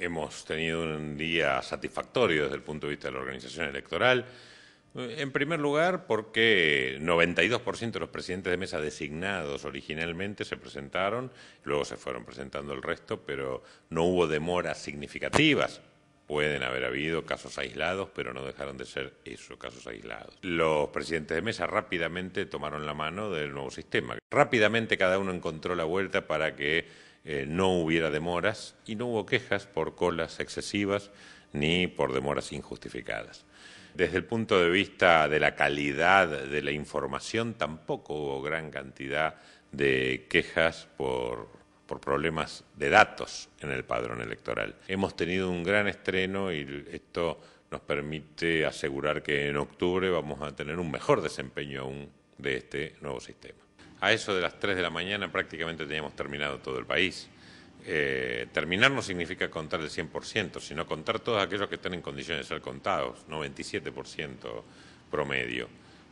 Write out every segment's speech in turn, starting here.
hemos tenido un día satisfactorio desde el punto de vista de la organización electoral. En primer lugar, porque 92% de los presidentes de mesa designados originalmente se presentaron, luego se fueron presentando el resto, pero no hubo demoras significativas Pueden haber habido casos aislados, pero no dejaron de ser esos casos aislados. Los presidentes de mesa rápidamente tomaron la mano del nuevo sistema. Rápidamente cada uno encontró la vuelta para que eh, no hubiera demoras y no hubo quejas por colas excesivas ni por demoras injustificadas. Desde el punto de vista de la calidad de la información, tampoco hubo gran cantidad de quejas por por problemas de datos en el padrón electoral. Hemos tenido un gran estreno y esto nos permite asegurar que en octubre vamos a tener un mejor desempeño aún de este nuevo sistema. A eso de las 3 de la mañana prácticamente teníamos terminado todo el país. Eh, terminar no significa contar el 100%, sino contar todos aquellos que están en condiciones de ser contados, 97% promedio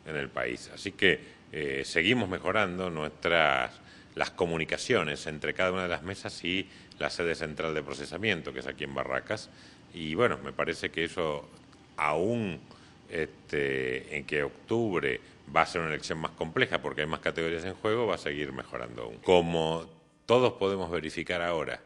en el país. Así que eh, seguimos mejorando nuestras las comunicaciones entre cada una de las mesas y la sede central de procesamiento, que es aquí en Barracas. Y bueno, me parece que eso, aún este, en que octubre va a ser una elección más compleja porque hay más categorías en juego, va a seguir mejorando aún. Como todos podemos verificar ahora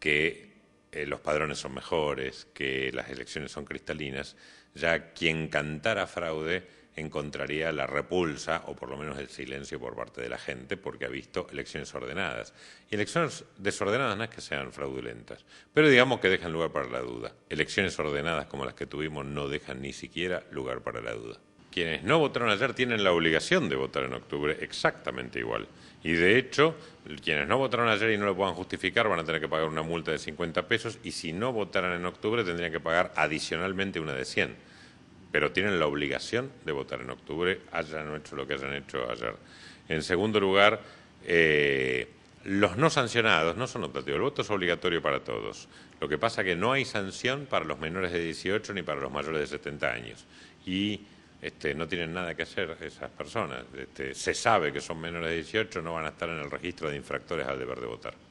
que eh, los padrones son mejores, que las elecciones son cristalinas, ya quien cantara fraude encontraría la repulsa o por lo menos el silencio por parte de la gente porque ha visto elecciones ordenadas. Y elecciones desordenadas no es que sean fraudulentas, pero digamos que dejan lugar para la duda. Elecciones ordenadas como las que tuvimos no dejan ni siquiera lugar para la duda. Quienes no votaron ayer tienen la obligación de votar en octubre exactamente igual. Y de hecho, quienes no votaron ayer y no lo puedan justificar van a tener que pagar una multa de 50 pesos y si no votaran en octubre tendrían que pagar adicionalmente una de 100 pero tienen la obligación de votar en octubre, hayan hecho lo que hayan hecho ayer. En segundo lugar, eh, los no sancionados no son optativos, el voto es obligatorio para todos. Lo que pasa es que no hay sanción para los menores de 18 ni para los mayores de 70 años. Y este, no tienen nada que hacer esas personas. Este, se sabe que son menores de 18, no van a estar en el registro de infractores al deber de votar.